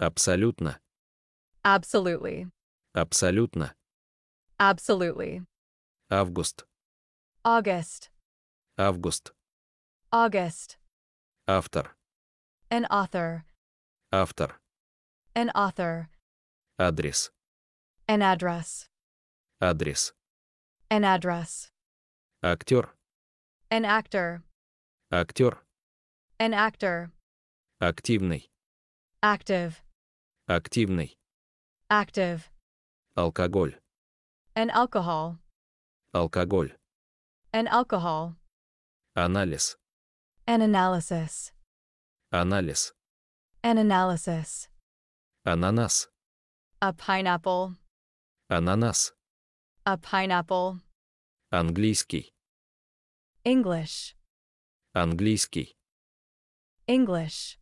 Абсолютно. Absolutely. Абсолютно. Absolutely. Август. August. Август. August. Автор. An author. Автор. An author. Адрес. An address. Адрес. An address. Актер. An actor. Актер. An actor. Активный. Active. Активный. Active. Алкоголь. An alcohol. Алкоголь. An alcohol. Анализ. An analysis. Анализ. An analysis. Ананас. A pineapple. Ананас. A pineapple. Английский. English. Английский. English.